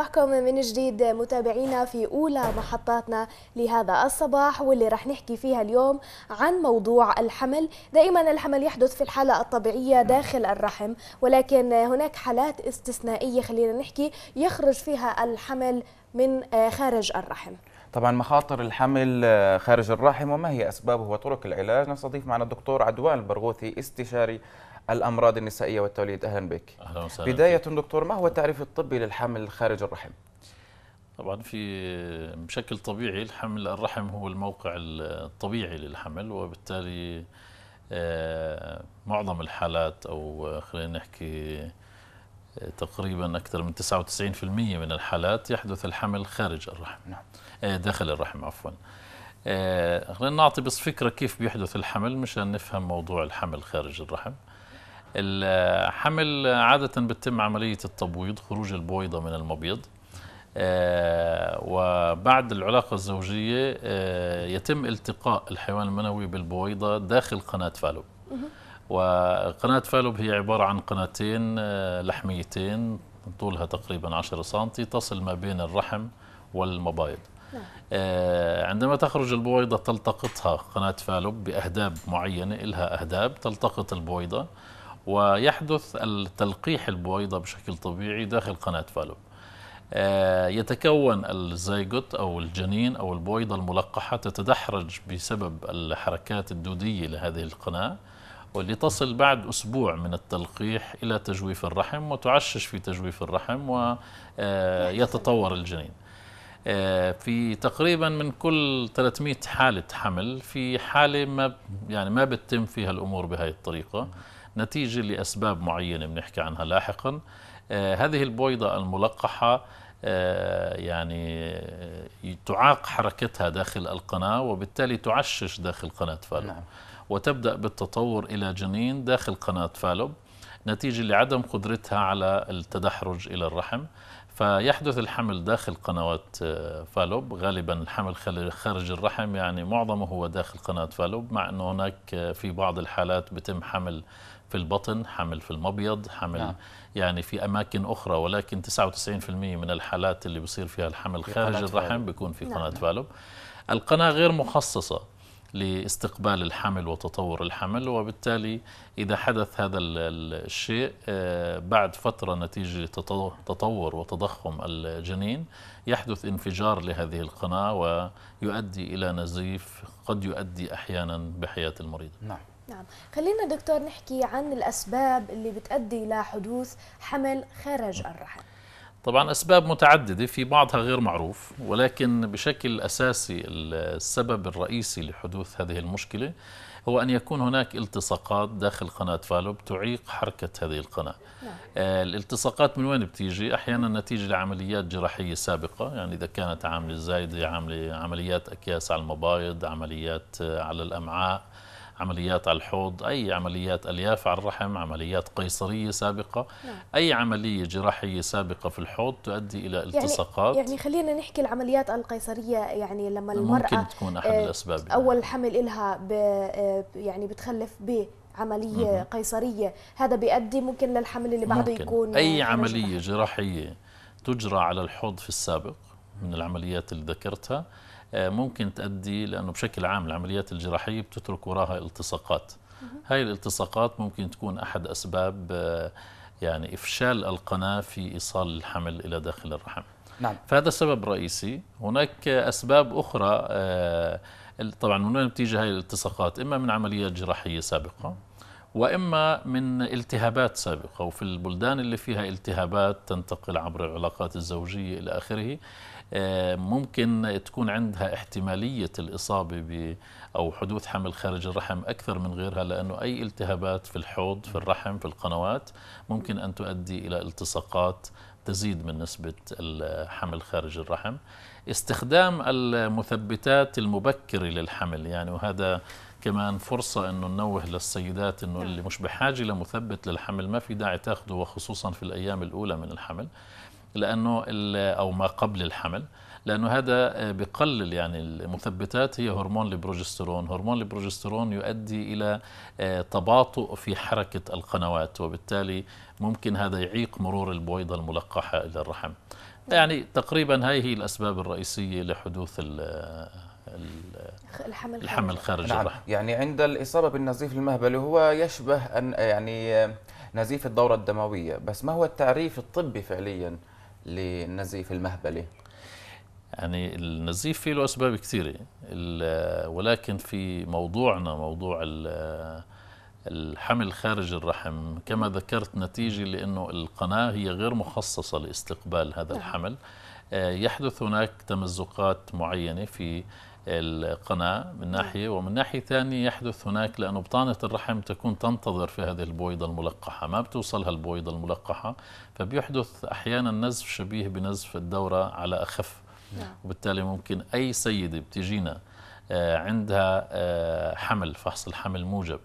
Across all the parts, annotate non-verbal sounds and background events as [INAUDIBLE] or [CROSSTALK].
صباحكم من جديد متابعينا في أولى محطاتنا لهذا الصباح واللي رح نحكي فيها اليوم عن موضوع الحمل دائما الحمل يحدث في الحالة الطبيعية داخل الرحم ولكن هناك حالات استثنائية خلينا نحكي يخرج فيها الحمل من خارج الرحم طبعا مخاطر الحمل خارج الرحم وما هي اسبابه وطرق العلاج نستضيف معنا الدكتور عدوان البرغوثي استشاري الأمراض النسائية والتوليد أهلا بك أهلا وسهلا بداية دكتور ما هو التعريف الطبي للحمل خارج الرحم؟ طبعا في بشكل طبيعي الحمل الرحم هو الموقع الطبيعي للحمل وبالتالي آه، معظم الحالات أو خلينا نحكي آه، تقريبا أكثر من 99% من الحالات يحدث الحمل خارج الرحم نعم. آه، داخل الرحم عفوا خلينا نعطي بس فكرة كيف بيحدث الحمل مشان نفهم موضوع الحمل خارج الرحم الحمل عادة بتتم عملية التبويض خروج البويضة من المبيض آه، وبعد العلاقة الزوجية آه، يتم التقاء الحيوان المنوي بالبويضة داخل قناة فالوب وقناة فالوب هي عبارة عن قناتين آه، لحميتين طولها تقريبا 10 سم تصل ما بين الرحم والمبايض نعم. عندما تخرج البويضة تلتقطها قناة فالوب بأهداب معينة إلها أهداب تلتقط البويضة ويحدث التلقيح البويضة بشكل طبيعي داخل قناة فالوب آه، يتكون الزيجوت أو الجنين أو البويضة الملقحة تتدحرج بسبب الحركات الدودية لهذه القناة واللي تصل بعد أسبوع من التلقيح إلى تجويف الرحم وتعشش في تجويف الرحم ويتطور آه، الجنين آه، في تقريبا من كل 300 حالة حمل في حالة ما يعني ما بتتم فيها الأمور بهذه الطريقة نتيجة لأسباب معينة بنحكي عنها لاحقا آه، هذه البويضة الملقحة آه، يعني آه، تعاق حركتها داخل القناة وبالتالي تعشش داخل قناة فالوب نعم. وتبدأ بالتطور إلى جنين داخل قناة فالوب نتيجة لعدم قدرتها على التدحرج إلى الرحم فيحدث الحمل داخل قنوات فالوب غالبا الحمل خارج الرحم يعني معظمه هو داخل قناة فالوب مع أنه هناك في بعض الحالات بتم حمل في البطن حمل في المبيض حمل نعم. يعني في أماكن أخرى ولكن 99% من الحالات اللي بصير فيها الحمل في خارج الرحم فالب. بيكون في نعم. قناة نعم. القناة غير مخصصة لاستقبال الحمل وتطور الحمل وبالتالي إذا حدث هذا الشيء آه، بعد فترة نتيجة تطور وتضخم الجنين يحدث انفجار لهذه القناة ويؤدي إلى نزيف قد يؤدي أحيانا بحياة المريض نعم نعم خلينا دكتور نحكي عن الأسباب اللي بتؤدي حدوث حمل خارج الرحم طبعا أسباب متعددة في بعضها غير معروف ولكن بشكل أساسي السبب الرئيسي لحدوث هذه المشكلة هو أن يكون هناك التصاقات داخل قناة فالوب تعيق حركة هذه القناة نعم. آه الالتصاقات من وين بتيجي؟ أحيانا نتيجة لعمليات جراحية سابقة يعني إذا كانت عاملة زايدة عاملة عمليات أكياس على المبايض عمليات آه، على الأمعاء عمليات على الحوض أي عمليات ألياف على الرحم عمليات قيصرية سابقة نعم. أي عملية جراحية سابقة في الحوض تؤدي إلى يعني التصاقات يعني, يعني خلينا نحكي العمليات القيصرية يعني لما المرأة ممكن تكون أحد آه، الأسباب نعم. أول حمل إلها آه، يعني بتخلف به عملية مم. قيصرية هذا بيؤدي ممكن للحمل اللي بعده ممكن. يكون أي عملية جراحية تجرى على الحوض في السابق من العمليات اللي ذكرتها آه، ممكن تؤدي لأنه بشكل عام العمليات الجراحية بتترك وراها التصاقات هاي الالتصاقات ممكن تكون أحد أسباب آه، يعني إفشال القناة في إيصال الحمل إلى داخل الرحم نعم. فهذا سبب رئيسي هناك أسباب أخرى آه، طبعا من وين بتيجي هاي الالتصاقات إما من عمليات جراحية سابقة واما من التهابات سابقه وفي البلدان اللي فيها التهابات تنتقل عبر العلاقات الزوجيه الى اخره آه، ممكن تكون عندها احتمالية الإصابة ب أو حدوث حمل خارج الرحم أكثر من غيرها لأنه أي التهابات في الحوض في الرحم في القنوات ممكن أن تؤدي إلى التصاقات تزيد من نسبة الحمل خارج الرحم استخدام المثبتات المبكرة للحمل يعني وهذا كمان فرصة أنه ننوه للسيدات أنه اللي مش بحاجة لمثبت للحمل ما في داعي تاخده وخصوصا في الأيام الأولى من الحمل لانه او ما قبل الحمل لانه هذا آه، بقلل يعني المثبتات هي هرمون البروجسترون، هرمون البروجسترون يؤدي الى آه، تباطؤ في حركه القنوات وبالتالي ممكن هذا يعيق مرور البويضه الملقحه الى الرحم. يعني تقريبا هاي هي الاسباب الرئيسيه لحدوث آه، الحمل الحمل خارج نعم. الرحم يعني عند الإصابة بالنزيف المهبلي هو يشبه أن يعني نزيف الدورة الدموية بس ما هو التعريف الطبي فعليا للنزيف المهبلي؟ يعني النزيف فيه له أسباب كثيرة ولكن في موضوعنا موضوع الحمل خارج الرحم كما ذكرت نتيجة لأنه القناة هي غير مخصصة لاستقبال هذا نعم. الحمل آه، يحدث هناك تمزقات معينة في القناة من نعم. ناحية ومن ناحية ثانية يحدث هناك لأنه بطانة الرحم تكون تنتظر في هذه البويضة الملقحة ما بتوصلها البويضة الملقحة فبيحدث أحيانا نزف شبيه بنزف الدورة على أخف نعم. وبالتالي ممكن أي سيدة بتجينا آه، عندها آه، حمل فحص الحمل موجب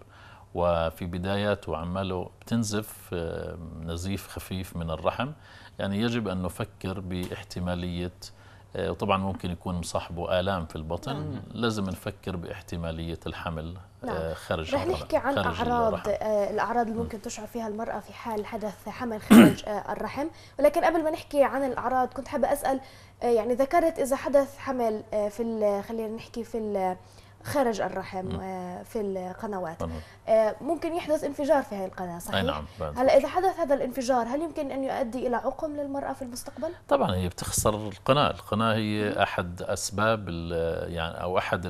وفي بداياته عماله بتنزف آه، نزيف خفيف من الرحم يعني يجب أن نفكر باحتمالية وطبعا آه، ممكن يكون مصاحبه آلام في البطن مم. لازم نفكر باحتمالية الحمل آه، نعم. خارج رح نحكي عن أعراض آه، الأعراض اللي ممكن تشعر فيها المرأة في حال حدث حمل خارج الرحم ولكن قبل ما نحكي عن الأعراض كنت حابة أسأل يعني ذكرت إذا حدث حمل في خلينا نحكي في خارج الرحم م. آه، في القنوات آه، ممكن يحدث انفجار في هذه القناه صحيح؟ أي نعم هلا اذا حدث هذا الانفجار هل يمكن ان يؤدي الى عقم للمراه في المستقبل؟ طبعا هي بتخسر القناه، القناه هي م. احد اسباب يعني او احد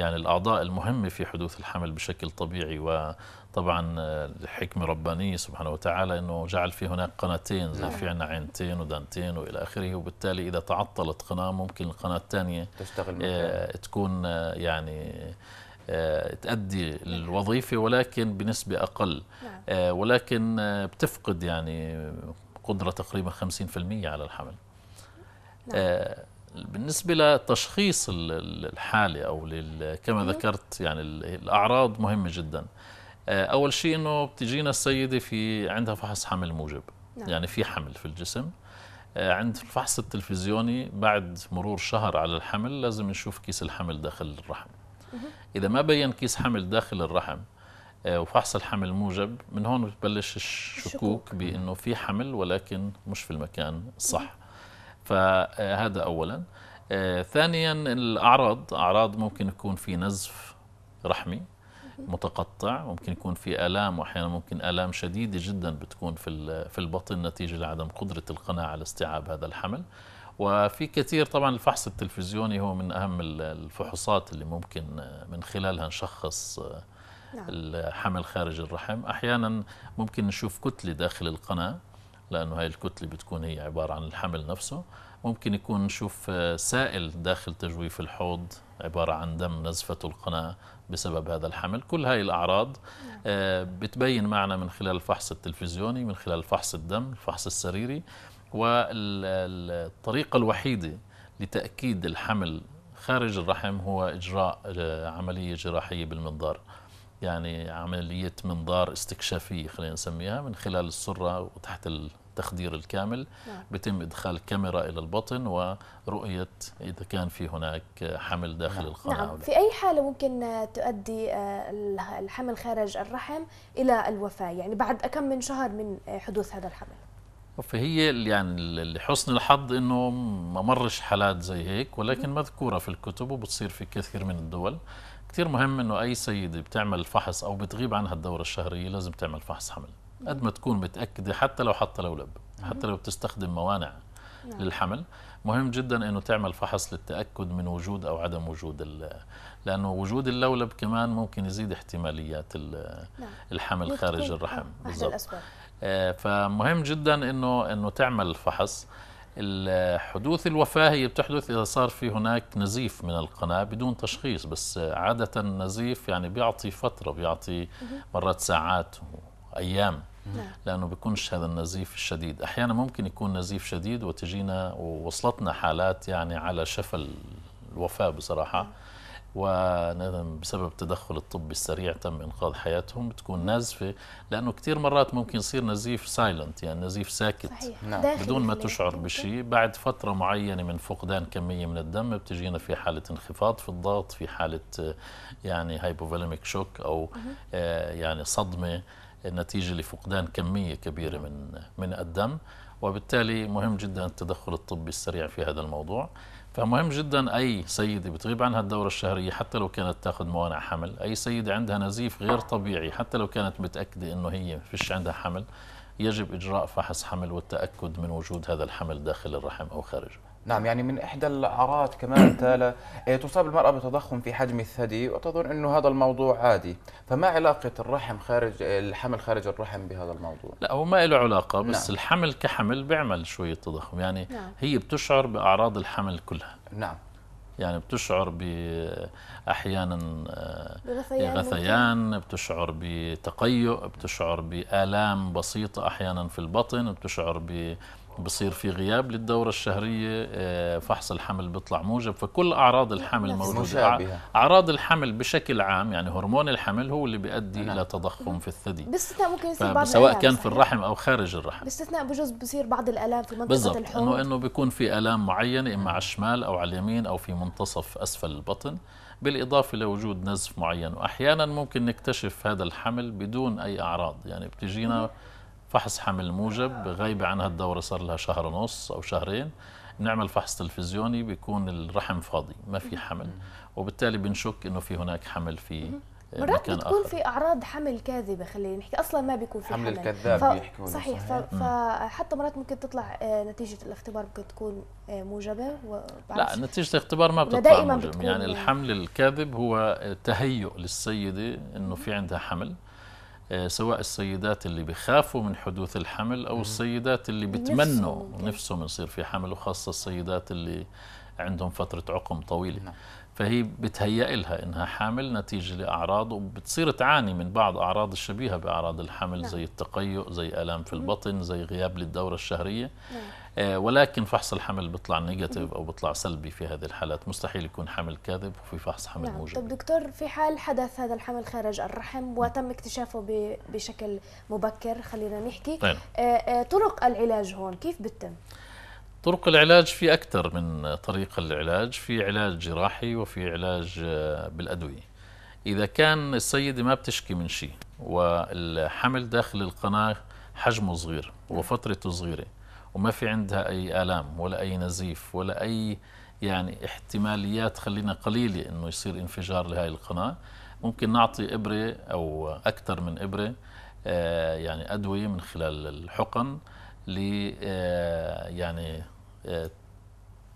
يعني الأعضاء المهمة في حدوث الحمل بشكل طبيعي وطبعا الحكمة ربانية سبحانه وتعالى أنه جعل في هناك قناتين زي نعم. في عنا عينتين ودانتين وإلى آخره وبالتالي إذا تعطلت قناة ممكن القناة الثانية تشتغل آه، تكون آه، يعني آه، تأدي الوظيفة ولكن بنسبة أقل نعم. ولكن بتفقد يعني قدرة تقريبا 50% على الحمل نعم. بالنسبة لتشخيص الحالة أو كما ذكرت يعني الأعراض مهمة جدا آه، أول شيء أنه بتجينا السيدة في عندها فحص حمل موجب نعم. يعني في حمل في الجسم آه، عند الفحص التلفزيوني بعد مرور شهر على الحمل لازم نشوف كيس الحمل داخل الرحم إذا ما بين كيس حمل داخل الرحم آه، وفحص الحمل موجب من هون بتبلش الشكوك بأنه في حمل ولكن مش في المكان الصح فهذا اولا آه، ثانيا الاعراض اعراض ممكن يكون في نزف رحمي متقطع ممكن يكون في الام واحيانا ممكن الام شديده جدا بتكون في في البطن نتيجه لعدم قدره القناه على استيعاب هذا الحمل وفي كثير طبعا الفحص التلفزيوني هو من اهم الفحوصات اللي ممكن آه، من خلالها نشخص آه، نعم. الحمل خارج الرحم احيانا ممكن نشوف كتله داخل القناه لأنه هاي الكتلة بتكون هي عبارة عن الحمل نفسه ممكن يكون نشوف آه، سائل داخل تجويف الحوض عبارة عن دم نزفته القناة بسبب هذا الحمل كل هاي الأعراض آه، بتبين معنا من خلال الفحص التلفزيوني من خلال فحص الدم الفحص السريري والطريقة الوحيدة لتأكيد الحمل خارج الرحم هو إجراء آه، عملية جراحية بالمنظار يعني عملية منظار استكشافية خلينا نسميها من خلال السرة وتحت التخدير الكامل نعم. بيتم إدخال كاميرا إلى البطن ورؤية إذا كان في هناك حمل داخل نعم. القناة نعم في أي حالة ممكن تؤدي آه، الحمل خارج الرحم إلى الوفاة يعني بعد كم من شهر من حدوث هذا الحمل فهي يعني لحسن الحظ انه ما مرش حالات زي هيك ولكن مذكوره في الكتب وبتصير في كثير من الدول كثير مهم انه اي سيده بتعمل فحص او بتغيب عنها الدوره الشهريه لازم تعمل فحص حمل قد ما تكون متاكده حتى لو حتى لو لب حتى لو بتستخدم موانع نعم. للحمل مهم جدا انه تعمل فحص للتاكد من وجود او عدم وجود لانه وجود اللولب كمان ممكن يزيد احتماليات نعم. الحمل خارج الرحم بالضبط آه، فمهم جدا انه انه تعمل فحص الحدوث الوفاة هي بتحدث إذا صار في هناك نزيف من القناة بدون تشخيص بس عادة النزيف يعني بيعطي فترة بيعطي مرات ساعات وأيام نعم. لأنه بيكونش هذا النزيف الشديد أحيانا ممكن يكون نزيف شديد وتجينا ووصلتنا حالات يعني على شفل الوفاة بصراحة نعم. وبسبب التدخل الطبي السريع تم انقاذ حياتهم بتكون نازفه لانه كثير مرات ممكن يصير نزيف سايلنت يعني نزيف ساكت صحيح. نعم. بدون ما تشعر بشيء بعد فتره معينه من فقدان كميه من الدم بتجينا في حاله انخفاض في الضغط في حاله يعني هايبوفوليميك شوك او آه، يعني صدمه نتيجه لفقدان كميه كبيره نعم. من من الدم وبالتالي مهم جدا التدخل الطبي السريع في هذا الموضوع فمهم جدا أي سيدة بتغيب عنها الدورة الشهرية حتى لو كانت تاخذ موانع حمل أي سيدة عندها نزيف غير طبيعي حتى لو كانت متأكدة أنه هي فيش عندها حمل يجب إجراء فحص حمل والتأكد من وجود هذا الحمل داخل الرحم أو خارجه نعم يعني من إحدى الأعراض كمان [COUGHS] تالا إيه، تصاب المرأة بتضخم في حجم الثدي وتظن أنه هذا الموضوع عادي فما علاقة الرحم خارج الحمل خارج الرحم بهذا الموضوع؟ لا هو ما له علاقة بس نعم. الحمل كحمل بيعمل شوية تضخم يعني نعم. هي بتشعر بأعراض الحمل كلها نعم يعني بتشعر احيانا بغثيان آه، غثيان بتشعر بتقيؤ بتشعر بالام بسيطه احيانا في البطن بتشعر ب بصير في غياب للدورة الشهرية آه، فحص الحمل بيطلع موجب فكل أعراض الحمل موجودة أعراض الحمل بشكل عام يعني هرمون الحمل هو اللي بيؤدي نعم. إلى تضخم في الثدي باستثناء ممكن يصير بعض سواء كان في الرحم أو خارج الرحم باستثناء بجوز بصير بعض الآلام في منطقة بالزبط. الحوض إنه إنه بيكون في آلام معينة إما نعم. على الشمال أو على اليمين أو في منتصف أسفل البطن بالإضافة لوجود نزف معين وأحيانا ممكن نكتشف هذا الحمل بدون أي أعراض يعني بتجينا فحص حمل موجب غايبة عنها الدورة صار لها شهر ونص أو شهرين بنعمل فحص تلفزيوني بيكون الرحم فاضي ما في حمل وبالتالي بنشك انه في هناك حمل في مرات بتكون آخر. في اعراض حمل كاذبه خلينا نحكي اصلا ما بيكون في حمل, حمل. الكذاب ف... بيحكوا صحيح, صحيح. ف... فحتى مرات ممكن تطلع آه، نتيجه الاختبار ممكن تكون آه، موجبه و... لا نتيجه الاختبار ما بتطلع دائما موجبة. يعني بتكون يعني الحمل الكاذب هو تهيؤ للسيده انه في عندها حمل آه، سواء السيدات اللي بخافوا من حدوث الحمل أو السيدات اللي بتمنوا نفسهم يصير في حمل وخاصة السيدات اللي عندهم فترة عقم طويلة نعم. فهي بتهيأ لها إنها حامل نتيجة لأعراض وبتصير تعاني من بعض أعراض الشبيهة بأعراض الحمل نعم. زي التقيؤ زي ألام في البطن زي غياب للدورة الشهرية نعم. آه، ولكن فحص الحمل بيطلع نيجاتيف او بيطلع سلبي في هذه الحالات مستحيل يكون حمل كاذب وفي فحص حمل نعم. موجب طب دكتور في حال حدث هذا الحمل خارج الرحم وتم اكتشافه بشكل مبكر خلينا نحكي طيب. آه، آه، طرق العلاج هون كيف بتتم طرق العلاج في اكثر من طريقه للعلاج في علاج جراحي وفي علاج بالادويه اذا كان السيده ما بتشكي من شيء والحمل داخل القناه حجمه صغير نعم. وفترته صغيره وما في عندها أي آلام ولا أي نزيف ولا أي يعني احتماليات خلينا قليلة أنه يصير انفجار لهذه القناة ممكن نعطي إبرة أو أكثر من إبرة آه، يعني أدوية من خلال الحقن ل آه، يعني آه،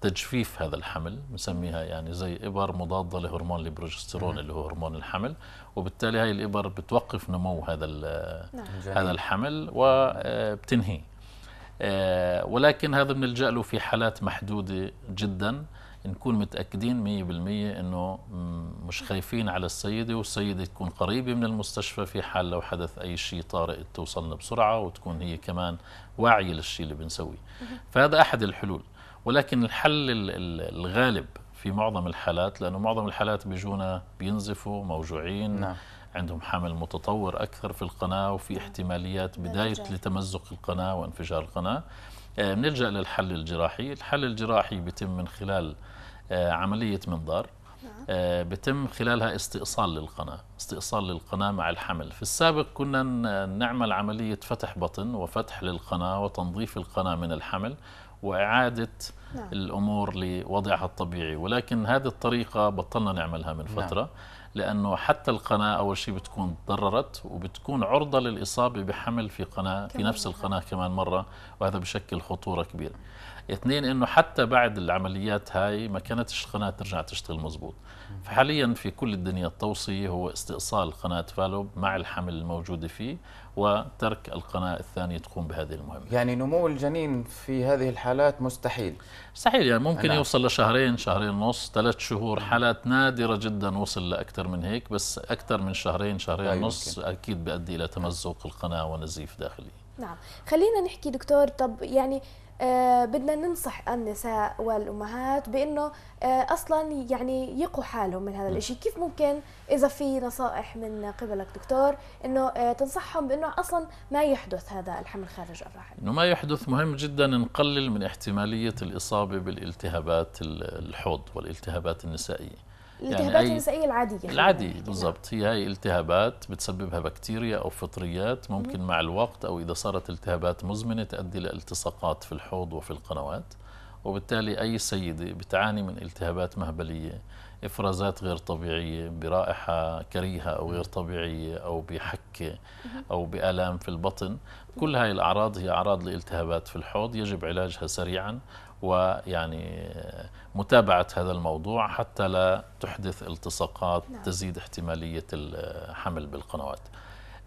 تجفيف هذا الحمل بنسميها يعني زي إبر مضادة لهرمون البروجسترون اللي هو هرمون الحمل وبالتالي هاي الإبر بتوقف نمو هذا نعم. هذا الحمل وبتنهيه آه، ولكن هذا بنلجأ له في حالات محدودة جدا نكون متأكدين مية بالمية أنه مش خايفين على السيدة والسيدة تكون قريبة من المستشفى في حال لو حدث أي شيء طارئ توصلنا بسرعة وتكون هي كمان واعية للشيء اللي بنسويه فهذا أحد الحلول ولكن الحل الغالب في معظم الحالات لأنه معظم الحالات بيجونا بينزفوا موجوعين نعم. عندهم حمل متطور أكثر في القناة وفي نعم. احتماليات نعم، بداية لتمزق القناة وانفجار القناة آه، بنلجأ للحل الجراحي الحل الجراحي بيتم من خلال آه، عملية منظار نعم. آه، بتم خلالها استئصال للقناة استئصال للقناة مع الحمل في السابق كنا نعمل عملية فتح بطن وفتح للقناة وتنظيف القناة من الحمل وإعادة نعم. الأمور لوضعها الطبيعي ولكن هذه الطريقة بطلنا نعملها من فترة نعم. لانه حتى القناه اول شيء بتكون تضررت وبتكون عرضه للاصابه بحمل في قناه في نفس القناه كمان مره وهذا بشكل خطوره كبيره. اثنين انه حتى بعد العمليات هاي ما كانتش القناه ترجع تشتغل مزبوط فحاليا في كل الدنيا التوصيه هو استئصال قناه فالوب مع الحمل الموجوده فيه وترك القناة الثانية تقوم بهذه المهمة يعني نمو الجنين في هذه الحالات مستحيل مستحيل يعني ممكن أنا. نعم. يوصل لشهرين شهرين ونص ثلاث شهور حالات نادرة جدا وصل لأكثر من هيك بس أكثر من شهرين شهرين ونص أكيد بيؤدي إلى تمزق القناة ونزيف داخلي نعم خلينا نحكي دكتور طب يعني آه بدنا ننصح النساء والامهات بانه آه اصلا يعني يقوا حالهم من هذا نعم. الشيء كيف ممكن اذا في نصائح من قبلك دكتور انه آه تنصحهم بانه اصلا ما يحدث هذا الحمل خارج الرحم انه ما يحدث مهم جدا نقلل من احتماليه الاصابه بالالتهابات الحوض والالتهابات النسائيه يعني الالتهابات يعني النسائيه العاديه العاديه بالضبط هي هي التهابات بتسببها بكتيريا او فطريات ممكن مم. مع الوقت او اذا صارت التهابات مزمنه تؤدي لالتصاقات في الحوض وفي القنوات وبالتالي اي سيده بتعاني من التهابات مهبليه افرازات غير طبيعيه برائحه كريهه او غير طبيعيه او بحكه او بالام في البطن كل هاي الاعراض هي اعراض لالتهابات في الحوض يجب علاجها سريعا ويعني متابعة هذا الموضوع حتى لا تحدث التصاقات نعم. تزيد احتمالية الحمل بالقنوات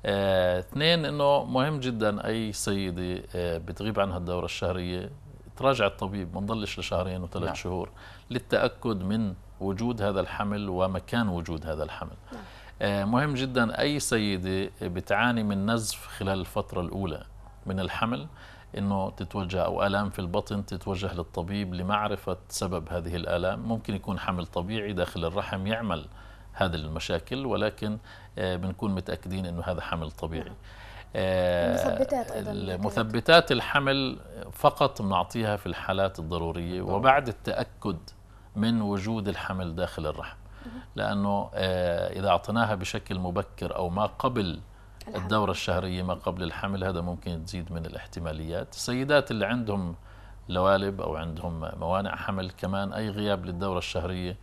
آه، اثنين انه مهم جدا اي سيده آه، بتغيب عنها الدوره الشهريه تراجع الطبيب ما نضلش لشهرين وثلاث نعم. شهور للتاكد من وجود هذا الحمل ومكان وجود هذا الحمل نعم. آه مهم جدا اي سيده بتعاني من نزف خلال الفتره الاولى من الحمل انه تتوجه او الام في البطن تتوجه للطبيب لمعرفه سبب هذه الالام ممكن يكون حمل طبيعي داخل الرحم يعمل هذه المشاكل ولكن آه، بنكون متاكدين انه هذا حمل طبيعي آه، المثبتات أيضا مثبتات الحمل فقط بنعطيها في الحالات الضرورية وبعد التأكد من وجود الحمل داخل الرحم لأنه آه، إذا أعطيناها بشكل مبكر أو ما قبل الحمل. الدورة الشهرية ما قبل الحمل هذا ممكن تزيد من الاحتماليات السيدات اللي عندهم لوالب أو عندهم موانع حمل كمان أي غياب للدورة الشهرية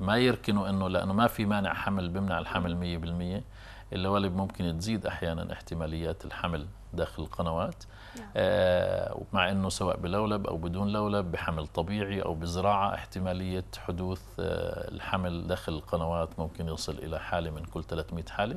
ما يركنوا أنه لأنه ما في مانع حمل بمنع الحمل 100% اللوالب ممكن تزيد أحيانا احتماليات الحمل داخل القنوات نعم. آه مع انه سواء بلولب او بدون لولب بحمل طبيعي او بزراعه احتماليه حدوث آه الحمل داخل القنوات ممكن يصل الى حاله من كل 300 حاله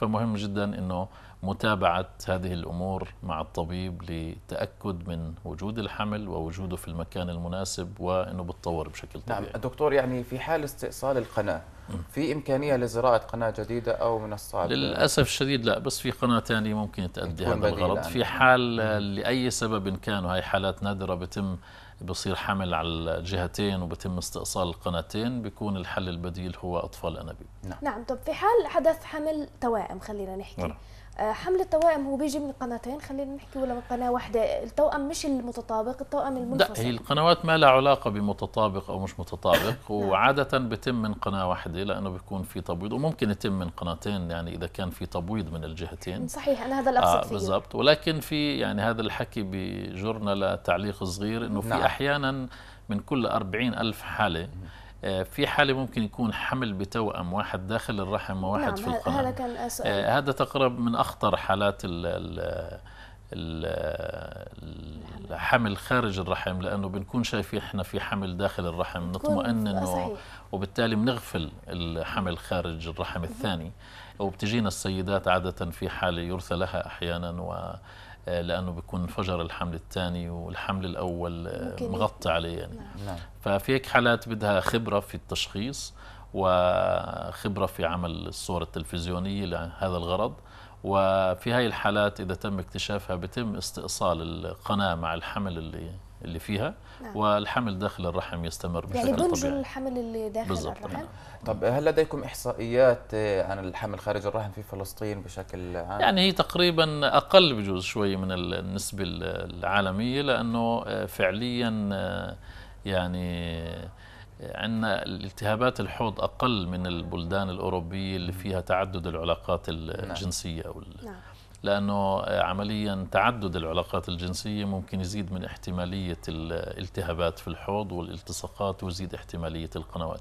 فمهم جدا انه متابعه هذه الامور مع الطبيب لتاكد من وجود الحمل ووجوده في المكان المناسب وانه بتطور بشكل نعم، طبيعي. نعم الدكتور يعني في حال استئصال القناه في امكانيه لزراعه قناه جديده او من الصعب للاسف الشديد لا بس في قناه ثانيه ممكن تؤدي هذا الغرض في حال لاي سبب كان وهي حالات نادره بتم بصير حمل على الجهتين وبتم استئصال القناتين بيكون الحل البديل هو اطفال انابيب نعم, نعم طب في حال حدث حمل توائم خلينا نحكي نعم. آه، حمل التوائم هو بيجي من قناتين خلينا نحكي ولا من قناه واحده التوأم مش المتطابق التوأم المنفصل لا هي القنوات ما لها علاقه بمتطابق او مش متطابق [LAUGHS] وعاده نعم. بتم من قناه واحده لانه بيكون في تبويض وممكن يتم من قناتين يعني اذا كان في تبويض من الجهتين صحيح انا هذا الاقصد آه فيه بالضبط ولكن في يعني هذا الحكي بجرنا لتعليق صغير انه في نعم. احيانا من كل أربعين ألف حاله نعم. آه، في حالة ممكن يكون حمل بتوأم واحد داخل الرحم وواحد نعم في القناة هذا كان آه، السؤال هذا تقرب من أخطر حالات ال الحمل خارج الرحم لانه بنكون شايفين احنا في حمل داخل الرحم نطمئن آه، انه وبالتالي بنغفل الحمل خارج الرحم الثاني وبتجينا السيدات عاده في حاله يرثى لها احيانا و آه، لانه بيكون انفجر الحمل الثاني والحمل الاول آه، مغطي عليه يعني نعم. نعم. ففي هيك حالات بدها خبره في التشخيص وخبره في عمل الصور التلفزيونيه لهذا الغرض وفي هاي الحالات اذا تم اكتشافها بتم استئصال القناه مع الحمل اللي اللي فيها نعم. والحمل داخل الرحم يستمر يعني بشكل يعني دون الحمل اللي داخل بالزبط. الرحم نعم. طب هل لديكم احصائيات آه، عن الحمل خارج الرحم في فلسطين بشكل عام يعني هي تقريبا اقل بجوز شوي من النسبه العالميه لانه آه، فعليا آه، يعني عندنا التهابات الحوض اقل من البلدان الاوروبيه اللي فيها تعدد العلاقات نعم. الجنسيه نعم. لأنه عمليا تعدد العلاقات الجنسية ممكن يزيد من احتمالية الالتهابات في الحوض والالتصاقات ويزيد احتمالية القنوات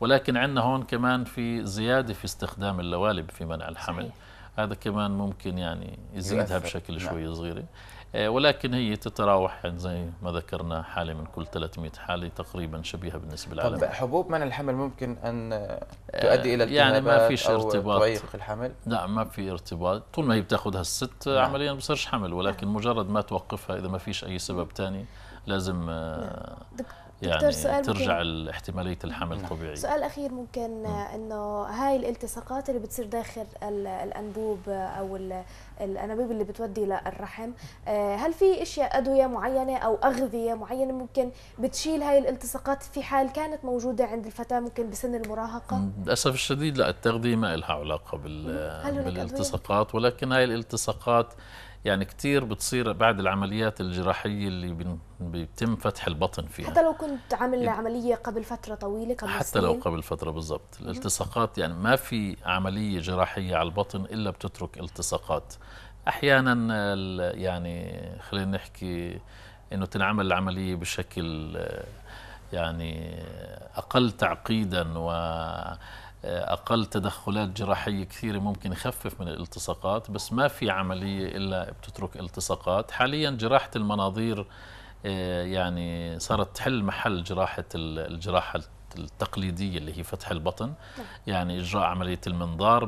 ولكن عندنا هون كمان في زيادة في استخدام اللوالب في منع الحمل صحيح. هذا كمان ممكن يعني يزيدها بشكل نعم. شوي صغيره آه، ولكن هي تتراوح يعني زي ما ذكرنا حالة من كل 300 حالة تقريبا شبيهة بالنسبة للعالم طب حبوب منع الحمل ممكن أن آه، تؤدي إلى يعني ما فيش ارتباط تضيق الحمل؟ لا ما في ارتباط طول ما هي بتاخذها الست نعم. عمليا بصيرش حمل ولكن نعم. مجرد ما توقفها إذا ما فيش أي سبب ثاني نعم. لازم آه، يعني سؤال ترجع احتماليه الحمل نعم. طبيعي سؤال اخير ممكن انه هاي الالتصاقات اللي بتصير داخل الانبوب او الانابيب اللي بتودي للرحم آه، هل في اشياء ادويه معينه او اغذيه معينه ممكن بتشيل هاي الالتصاقات في حال كانت موجوده عند الفتاه ممكن بسن المراهقه للاسف الشديد لا التغذيه ما لها علاقه بالالتصاقات ولكن هاي الالتصاقات يعني كثير بتصير بعد العمليات الجراحية اللي بيتم فتح البطن فيها حتى لو كنت عامل عملية قبل فترة طويلة قبل حتى سنين. لو قبل فترة بالضبط الالتصاقات يعني ما في عملية جراحية على البطن إلا بتترك التصاقات احيانا يعني خلينا نحكي انه تنعمل العمليه بشكل يعني اقل تعقيدا و اقل تدخلات جراحيه كثيره ممكن يخفف من الالتصاقات بس ما في عمليه الا بتترك التصاقات حاليا جراحه المناظير آه، يعني صارت تحل محل جراحه الجراحه التقليدية اللي هي فتح البطن نعم. يعني إجراء عملية المنظار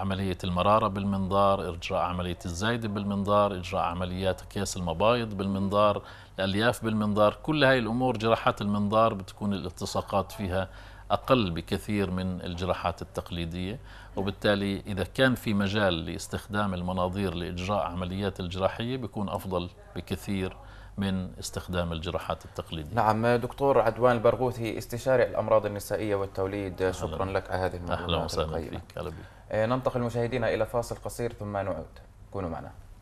عملية المرارة بالمنظار إجراء عملية الزايدة بالمنظار إجراء عمليات أكياس المبايض بالمنظار الألياف بالمنظار كل هاي الأمور جراحات المنظار بتكون الالتصاقات فيها أقل بكثير من الجراحات التقليدية نعم. وبالتالي إذا كان في مجال لاستخدام المناظير لإجراء عمليات الجراحية بيكون أفضل بكثير من استخدام الجراحات التقليدية نعم دكتور عدوان البرغوثي استشاري الأمراض النسائية والتوليد أهلا. شكرا لك على هذه المعلومات أهلا وسهلا فيك آه، ننتقل مشاهدينا إلى فاصل قصير ثم نعود كونوا معنا